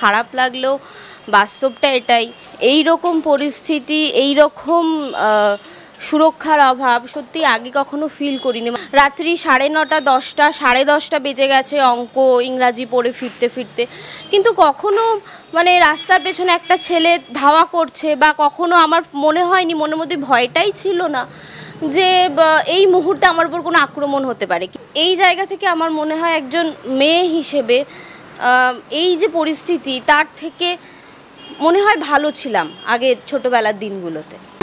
খারাপ লাগলেও বাস্তবটা এটাই এই রকম পরিস্থিতি এই রকম সুরক্ষার অভাব সত্যি আগে কখনো ফিল করিনি রাত্রি সাড়ে নটা দশটা সাড়ে দশটা বেজে গেছে অঙ্ক ইংরাজি পড়ে ফিরতে ফিরতে কিন্তু কখনো মানে রাস্তার পেছনে একটা ছেলে ধাওয়া করছে বা কখনো আমার মনে হয়নি মনের মধ্যে ভয়টাই ছিল না যে এই মুহূর্তে আমার উপর কোনো আক্রমণ হতে পারে এই জায়গা থেকে আমার মনে হয় একজন মেয়ে হিসেবে এই যে পরিস্থিতি তার থেকে মনে হয় ভালো ছিলাম আগের ছোটোবেলার দিনগুলোতে